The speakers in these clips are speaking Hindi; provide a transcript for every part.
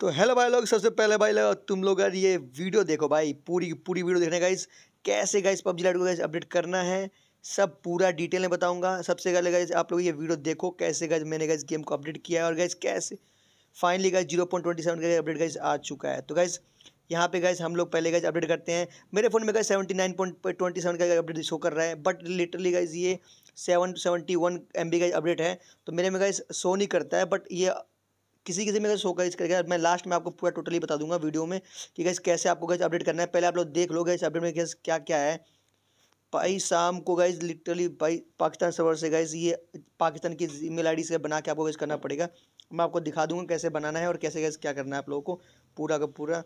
तो हेलो भाई लोग सबसे पहले भाई लोग तुम लोग यार ये वीडियो देखो भाई पूरी पूरी वीडियो देखने इस कैसे गाइज पबजी लाइट को गाइज अपडेट करना है सब पूरा डिटेल में बताऊंगा सबसे पहले गाइज आप लोग ये वीडियो देखो कैसे गाइज मैंने गाइस गेम को अपडेट किया है और गाइज कैसे finally guys zero point twenty seven का अपडेट गाइज आ चुका है तो गाइज़ यहाँ पे गाइस हम लोग पहले गाइज अपडेट करते हैं मेरे फ़ोन में गए seventy nine point twenty seven का अपडेट शो कर रहा है बट लिटरली गाइज ये सेवन सेवेंटी वन एम बी का अपडेट है तो मेरे में गाइज शो नहीं करता है बट ये किसी किसी में अगर शो गाइज करके मैं लास्ट में आपको पूरा टोटली बता दूंगा वीडियो में कि गैस कैसे आपको गैस अपडेट करना है पहले आप लोग देख लो गैस अपडेट में गैस क्या क्या है भाई शाम को गाइज लिटरली भाई पाकिस्तान सर्वर से गाइज ये पाकिस्तान की ईमेल आईडी से बना के आपको गैस करना पड़ेगा मैं आपको दिखा दूंगा कैसे बनाना है और कैसे गैस क्या करना है आप लोगों को पूरा का पूरा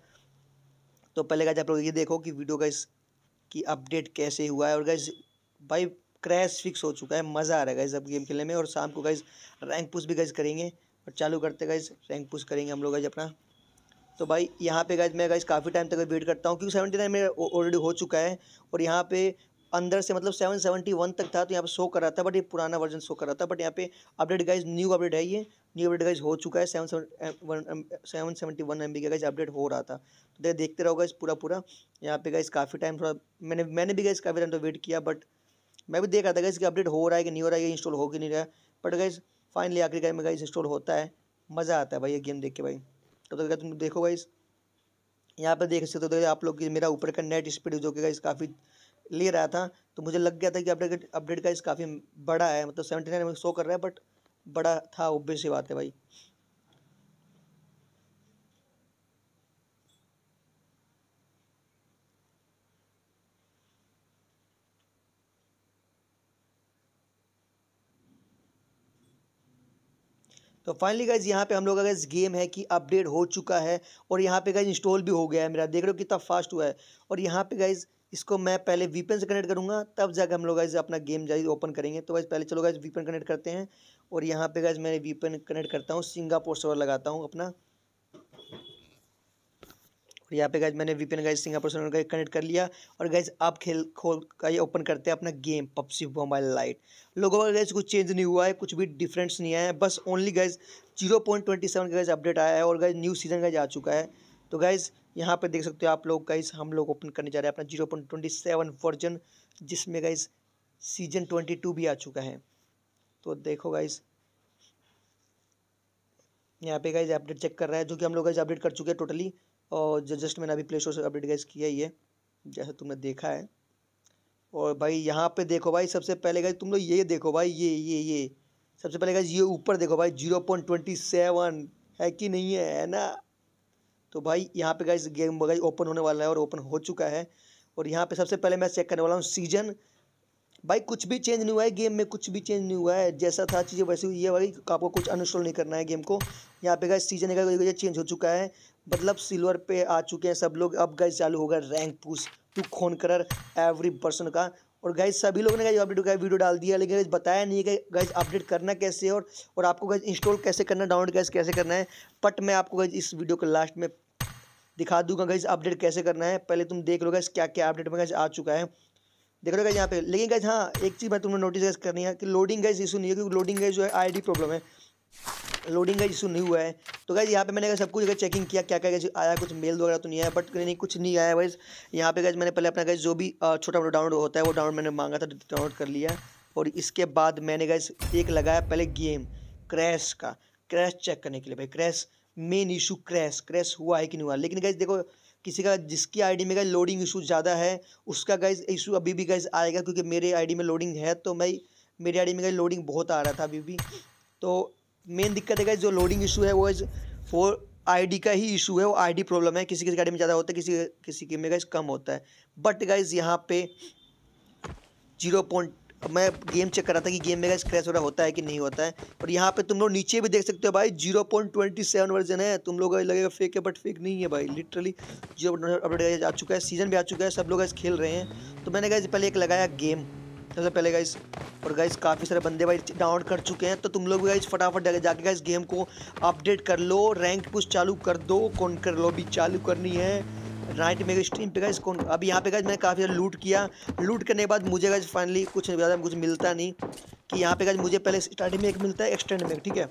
तो पहले गैस आप लोग ये देखो कि वीडियो गैस की अपडेट कैसे हुआ है और गैस भाई क्रैश फिक्स हो चुका है मज़ा आ रहा है गैस अब गेम खेलने में और शाम को गाइज रैंक पुश भी गैस करेंगे और चालू करते गए रैंक पुश करेंगे हम लोग आज अपना तो भाई यहाँ पे गाइज मैं गाइज काफ़ी टाइम तक वेट करता हूँ क्योंकि सेवेंटी नाइन मेरा ऑलरेडी हो चुका है और यहाँ पे अंदर से मतलब सेवन सेवेंटी वन तक था तो यहाँ पे शो कर रहा था बट ये पुराना वर्जन शो कर रहा था बट यहाँ पे अपडेट गाइज न्यू अपडेट है ये न्यू अपडेट गाइज हो चुका है seven seven seven seventy one MB बी का गाइज अपडेट हो रहा था तो देख देखते रहो इस पूरा पूरा यहाँ पे गाइज काफ़ी टाइम थोड़ा मैंने मैंने भी गाइज काफ़ी टाइम तो वेट किया बट मैं भी देख रहा था गाइज कि अपडेट हो रहा है कि नहीं हो रहा है इंस्टॉल हो कि नहीं रहा बट गाइज़ फाइनली आखिरी गाइज में गाइस स्टोर होता है मज़ा आता है भाई ये गेम देख के भाई तब तो तक तुम देखो गाइज यहाँ पर देख सकते हो तो आप लोग की मेरा ऊपर का नेट स्पीड जो कि गाइस काफ़ी ले रहा था तो मुझे लग गया था कि अपडेट अपडेट इस काफ़ी बड़ा है मतलब सेवेंटी नाइन में शो कर रहा है बट बड़ा था ओबियस ही बात है भाई तो फाइनली गाइज यहाँ पे हम लोग अगर गेम है कि अपडेट हो चुका है और यहाँ पे गाइज इंस्टॉल भी हो गया है मेरा देख रहे हो कितना फास्ट हुआ है और यहाँ पे गाइज इसको मैं पहले वीपन से कनेक्ट करूँगा तब जाकर हम लोग गाइज अपना गेम जाइज ओपन करेंगे तो गाइज पहले चलो गाइज वीपन कनेक्ट करते हैं और यहाँ पे गाइज मैं वीपन कनेक्ट करता हूँ सिंगापुर सेवर लगाता हूँ अपना और यहाँ पे गाइज मैंने वीपीएन गाइज सिंगापुर से गाइज कनेक्ट कर लिया और गाइज आप खेल खोल का ये ओपन करते हैं अपना गेम पबजी मोबाइल लाइट लोगों का गाइज कुछ चेंज नहीं हुआ है कुछ भी डिफरेंस नहीं आया है बस only guys zero point twenty seven का गाइज अपडेट आया है और गाइज न्यू सीजन गाइज आ चुका है तो गाइज यहाँ पर देख सकते हो आप लोग गाइज हम लोग ओपन करने जा रहे हैं अपना जीरो वर्जन जिसमें गाइज सीजन ट्वेंटी भी आ चुका है तो देखो गाइज यहाँ पे गाइज अपडेट चेक कर रहा है जो कि हम लोग गाइज अपडेट कर चुके हैं टोटली और जस्ट मैंने अभी प्ले स्टोर से अपडेट गैस किया ही है जैसा तुमने देखा है और भाई यहाँ पे देखो भाई सबसे पहले गए तुम लोग ये देखो भाई ये ये ये सबसे पहले गए ये ऊपर देखो भाई जीरो पॉइंट ट्वेंटी सेवन है कि नहीं है है ना तो भाई यहाँ पे गाइज गेम ओपन होने वाला है और ओपन हो चुका है और यहाँ पे सबसे पहले मैं चेक करने वाला हूँ सीजन भाई कुछ भी चेंज नहीं हुआ है गेम में कुछ भी चेंज नहीं हुआ है जैसा था चीज़ें वैसी हुई है भाई आपको कुछ अनस्टॉल नहीं करना है गेम को यहाँ पे गाइस सीजन का चेंज हो चुका है मतलब सिल्वर पे आ चुके हैं सब लोग अब गाइस चालू होगा रैंक पुश टू खोन करर एवरी पर्सन का और गाइस सभी लोगों ने गाइस अपडेट का वीडियो डाल दिया लेकिन बताया नहीं है गाइस अपडेट करना कैसे और और आपको गाइस इंस्टॉल कैसे करना डाउनलोड गाइज कैसे करना है बट मैं आपको गाइस इस वीडियो के लास्ट में दिखा दूंगा गाइस अपडेट कैसे करना है पहले तुम देख लो गाइस क्या क्या अपडेट में गाइस आ चुका है देख रहे हो यहाँ पे लेकिन गैस हाँ एक चीज़ मैं तुमने नोटिस करनी है कि लोडिंग गैस इशू नहीं है क्योंकि लोडिंग गैस जो है आईडी प्रॉब्लम है लोडिंग का इशू नहीं हुआ है तो गैस यहाँ पे मैंने सब कुछ अगर चेकिंग किया क्या क्या आया कुछ मेल वगैरह तो नहीं आया बट नहीं कुछ नहीं आया वाइज यहाँ पे गैस मैंने पहले अपना गैस जो भी छोटा मोटा डाउनलोड होता है वो डाउनलोड मैंने मांगा था डाउनलोड कर लिया और इसके बाद मैंने गैस एक लगाया पहले गेम क्रैश का क्रैश चेक करने के लिए भाई crash main issue crash crash हुआ है कि नहीं हुआ लेकिन गैस देखो किसी का जिसकी आईडी में गए लोडिंग इशू ज़्यादा है उसका गैस इशू अभी भी गैस आएगा क्योंकि मेरे आईडी में लोडिंग है तो मैं मेरी आईडी में गई लोडिंग बहुत आ रहा था अभी भी तो मेन दिक्कत है गई जो लोडिंग इशू है वो फोर आई का ही इशू है वो आई प्रॉब्लम है किसी किसी गाड़ी में ज़्यादा होता है किसी किसी के में गैस कम होता है बट गाइज यहाँ पे जीरो पॉइंट मैं गेम चेक कर रहा था कि गेम में स्क्रैच हो रहा होता है कि नहीं होता है और यहाँ पे तुम लोग नीचे भी देख सकते हो भाई zero point twenty seven version है तुम लोग लगेगा फेक है बट फेक नहीं है भाई लिटरली जीरो अपडेट आ चुका है सीज़न भी आ चुका है सब लोग ऐसे खेल रहे हैं तो मैंने कहा पहले एक लगाया गेम सबसे पहले गाइस और गाइस काफ़ी सारे बंदे भाई डाउनलोड कर चुके हैं तो तुम लोग भी गाइस फटाफट जाके गाइस गेम को अपडेट कर लो रैंक पुश चालू कर दो कौन कर लो भी चालू करनी है राइट मेरे स्ट्रीम पे गए कौन अभी यहाँ पे गए मैंने काफ़ी ज़्यादा लूट किया लूट करने के बाद मुझे गए फाइनली कुछ ज़्यादा कुछ मिलता नहीं कि यहाँ पे गए मुझे पहले स्टार्टिंग में एक मिलता है एक्सटेंड में ठीक है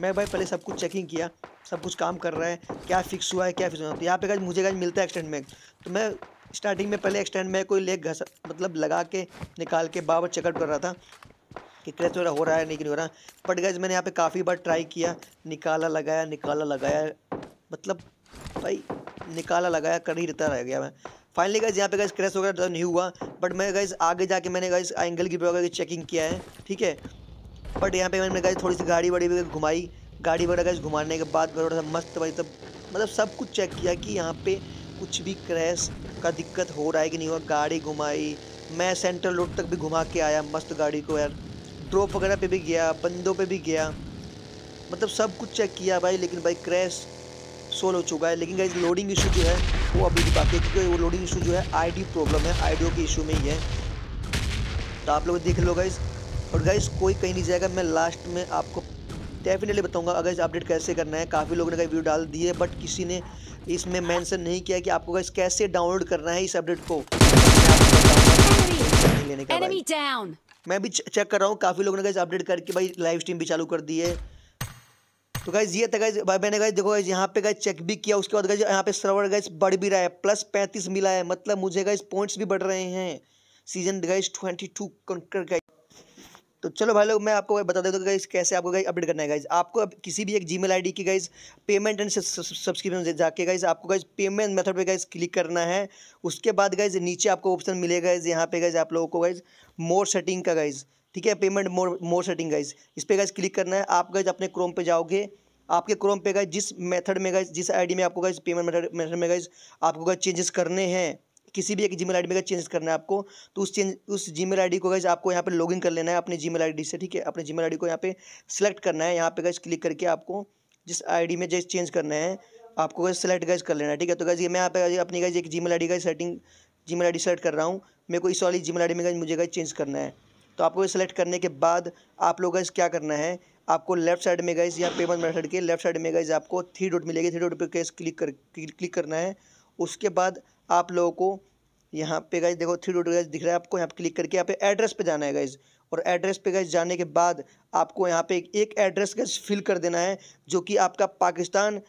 मैं भाई पहले सब कुछ चेकिंग किया सब कुछ काम कर रहा है क्या फिक्स हुआ है क्या फिक्स हुआ तो यहाँ पे गए मुझे गए मिलता है एक्सटेंड में तो मैं स्टार्टिंग में पहले एक्सटेंड में कोई लेग घस मतलब लगा के निकाल के बाबर चेकअप कर रहा था कि क्रैच वगैरह हो रहा है नहीं कि नहीं हो रहा बट गए मैंने यहाँ पर काफ़ी बार ट्राई किया निकाला लगाया निकाला लगाया मतलब भाई निकाला लगाया कर ही रहता रह गया मैं फाइनली गाइज यहाँ पे गाइज क्रैश वगैरह तो नहीं हुआ बट मैं गाइज आगे जाके मैंने गाइज एंगल की वगैरह की चेकिंग किया है ठीक है बट यहाँ पे मैंने गाइज थोड़ी सी गाड़ी वाड़ी वगैरह घुमाई गाड़ी वगैरह गाइज घुमाने के बाद थोड़ा सा मस्त भाई तब मतलब सब कुछ चेक किया कि यहाँ पे कुछ भी क्रैश का दिक्कत हो रहा है कि नहीं हुआ गाड़ी घुमाई मैं सेंट्रल रोड तक भी घुमा के आया मस्त गाड़ी को यार ड्रॉप वगैरह पे भी गया बंदों पे भी गया मतलब सब कुछ चेक किया भाई लेकिन भाई क्रैश सोल हो चुका है लेकिन गाइज लोडिंग इशू जो है वो अभी भी बाकी है क्योंकि वो लोडिंग इशू जो है आईडी प्रॉब्लम है आईडियो के इशू में ही है तो आप लोग देख लो गाइज और गाइज कोई कहीं नहीं जाएगा मैं लास्ट में आपको डेफिनेटली बताऊंगा अगर अपडेट कैसे करना है काफ़ी लोगों ने कई वीडियो डाल दिए बट किसी ने इसमें मैंसन नहीं किया कि आपको गाइज कैसे डाउनलोड करना है इस अपडेट को लेने का मैं भी चेक कर रहा हूँ काफ़ी लोगों ने गाइज अपडेट करके भाई लाइव स्ट्रीम भी चालू कर दी है तो गाइज ये था गाइज भाई मैंने गाइज देखो गाइज यहाँ पे गाइज चेक भी किया उसके बाद गाइज यहाँ पे सर्वर गाइज बढ़ भी रहा है प्लस पैंतीस मिला है मतलब मुझे गाइज पॉइंट्स भी बढ़ रहे हैं season guys twenty two conqueror guys तो चलो भाई लोग मैं आपको बता देता हूँ गाइज कैसे आपको गाइज अपडेट करना है गाइज आपको अब किसी भी एक जी मेल की गाइज पेमेंट एंड सब्सक्रिप्शन जाके गाइज आपको गाइज पेमेंट मेथड पर गाइज क्लिक करना है उसके बाद गाइज नीचे आपको ऑप्शन मिलेगा गाइज यहाँ पे गाइज आप लोगों को गाइज मोर सेटिंग का गाइज ठीक है payment more more setting guys इस पर गाइज क्लिक करना है आप गाइज अपने क्रोम पे जाओगे आपके क्रोम पे गाइज जिस मेथड में गाइज जिस आईडी में आपको गाइज पेमेंट मेथड में गाइज आपको गाइज चेंजेस करने हैं किसी भी एक जीमेल आईडी में चेंजेस करना है आपको तो उस चेंज उस जीमेल आईडी को गाइज आपको यहाँ लॉग लॉगिन कर लेना है अपने जी मेल से ठीक है अपने जी मेल को यहाँ पे सिलेक्ट करना है यहाँ पे गाइज क्लिक करके आपको जिस आई में जैसे चेंज करना है आपको गाइज सेलेक्ट गाइज कर लेना है ठीक है तो गैस ये मैं यहाँ पे अपनी गाइज एक जी मेल आई का सेटिंग जी मेल सेलेक्ट कर रहा हूँ मेरे को इस वाली जी मेल में मुझे गाइज चेंज करना है तो आपको ये सेलेक्ट करने के बाद आप लोग गाइज क्या करना है आपको लेफ्ट साइड में गाइज़ या पेमेंट मेथड के लेफ्ट साइड में गाइज़ आपको थ्री डॉट मिलेगी थ्री डॉट पर गैस क्लिक कर क्लिक करना है उसके बाद आप लोगों को यहाँ पे गाइज देखो थ्री डॉट गाइज दिख रहा है आपको यहाँ पे क्लिक करके यहाँ पे एड्रेस पे जाना है गाइज और एड्रेस पे गाइज जाने के बाद आपको यहाँ पे एक एड्रेस गाइज फिल कर देना है जो कि आपका पाकिस्तान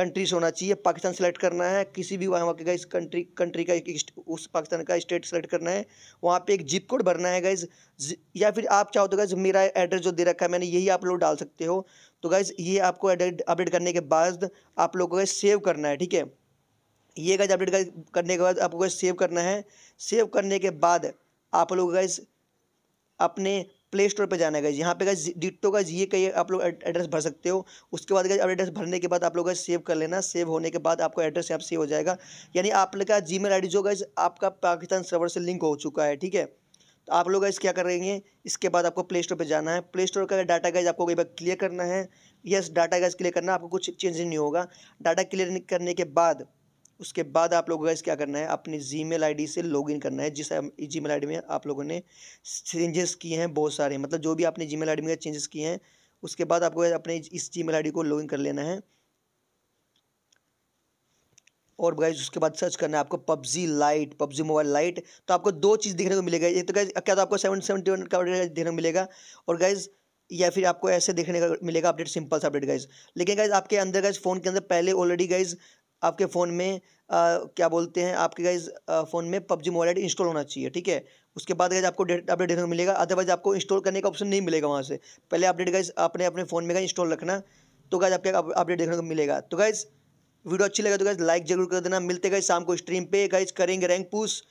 कंट्रीज होना चाहिए पाकिस्तान सेलेक्ट करना है किसी भी वहाँ के इस कंट्री कंट्री का एक उस पाकिस्तान का स्टेट सेलेक्ट करना है वहाँ पे एक जिप कोड भरना है गाइज या फिर आप चाहो तो गाइज मेरा एड्रेस जो दे रखा है मैंने यही आप लोग डाल सकते हो तो गाइज ये आपको अपडेट करने के बाद आप लोग को गाइज सेव करना है ठीक है ये गाइज अपडेट करने के बाद आपको गाइज सेव करना है सेव करने के बाद आप लोग गाइज अपने प्ले स्टोर पर जाना है यहाँ पे गए डिटो का ये आप लोग एड्रेस भर सकते हो उसके बाद अब एड्रेस भरने के बाद आप लोग सेव कर लेना सेव होने के बाद आपका एड्रेस यहाँ सेव हो जाएगा यानी आप लोग का जी मेल जो गज आपका पाकिस्तान सर्वर से लिंक हो चुका है ठीक है तो आप लोग इस क्या करेंगे इसके बाद आपको प्ले स्टोर पर जाना है प्ले स्टोर का डाटा गाइज आपको एक बार क्लियर करना है यस डाटा गाइज क्लियर करना आपको कुछ चेंज नहीं होगा डाटा क्लियर करने के बाद उसके बाद आप लोगों का क्या करना है अपनी जी मेल से लॉगिन करना है जिस जी मेल में आप लोगों ने चेंजेस किए हैं बहुत सारे मतलब जो भी आपने जी मेल में चेंजेस किए हैं उसके बाद आपको अपने इस जी मेल को लॉगिन कर लेना है और गाइज उसके बाद सर्च करना है आपको PUBG lite PUBG mobile lite तो आपको दो चीज़ देखने को मिलेगा एक तो गाइज क्या तो आपको सेवन सेवेंटी वन का देखने को मिलेगा और गाइज़ या फिर आपको ऐसे देखने का मिलेगा अपडेट सिंपल सा अपडेट गाइज लेकिन गाइज आपके अंदर गाइज फ़ोन के अंदर पहले ऑलरेडी गाइज आपके फ़ोन में आ, क्या बोलते हैं आपके गाइज फ़ोन में पबजी मोबाइल इंस्टॉल होना चाहिए ठीक है उसके बाद गाइज आपको डेट अपडेट देखने को मिलेगा अदरवाइज आपको इंस्टॉल करने का ऑप्शन नहीं मिलेगा वहाँ से पहले अपडेट गाइज अपने अपने फ़ोन में का इंस्टॉल रखना तो गाइज आपके अपडेट देखने को मिलेगा तो गाइज़ वीडियो अच्छी लगे तो गाइज लाइक जरूर कर देना मिलते गए शाम को स्ट्रीम पे गाइज करेंगे रैंक पूछ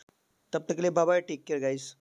तब तक के लिए बाबा टेक केयर गाइज